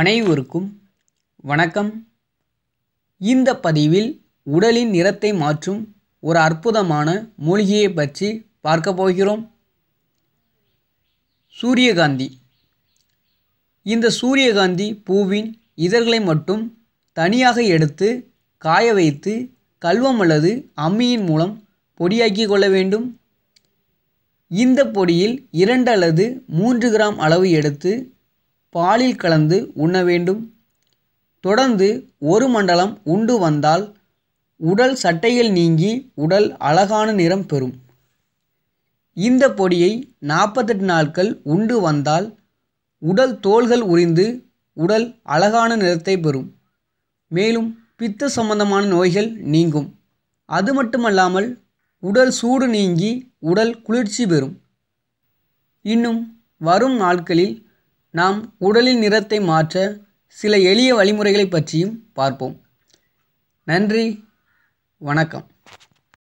அனைவருக்கும் வணக்கம் இந்த பதிவில் உடலின் நிறத்தை மாற்றும் ஒரு அற்புதமான மூலிகையை பற்றி பார்க்க போகிறோம் சூரியகாந்தி இந்த சூரியகாந்தி பூவின் இதழ்களை மட்டும் தனியாக எடுத்து காய வைத்து கல்வம் அல்லது அம்மியின் மூலம் பொடியாக்கி கொள்ள வேண்டும் இந்த பொடியில் இரண்டு அல்லது மூன்று கிராம் அளவு எடுத்து பாலில் கலந்து உண்ண வேண்டும் தொடர்ந்து ஒரு மண்டலம் உண்டு வந்தால் உடல் சட்டையில் நீங்கி உடல் அழகான நிறம் பெறும் இந்த பொடியை நாற்பத்தெட்டு நாட்கள் உண்டு வந்தால் உடல் தோள்கள் உறிந்து உடல் அழகான நிறத்தை பெறும் மேலும் பித்த சம்பந்தமான நோய்கள் நீங்கும் அது மட்டுமல்லாமல் உடல் சூடு நீங்கி உடல் குளிர்ச்சி பெறும் இன்னும் வரும் நாட்களில் நாம் உடலின் நிறத்தை மாற்ற சில எளிய வழிமுறைகளை பற்றியும் பார்ப்போம் நன்றி வணக்கம்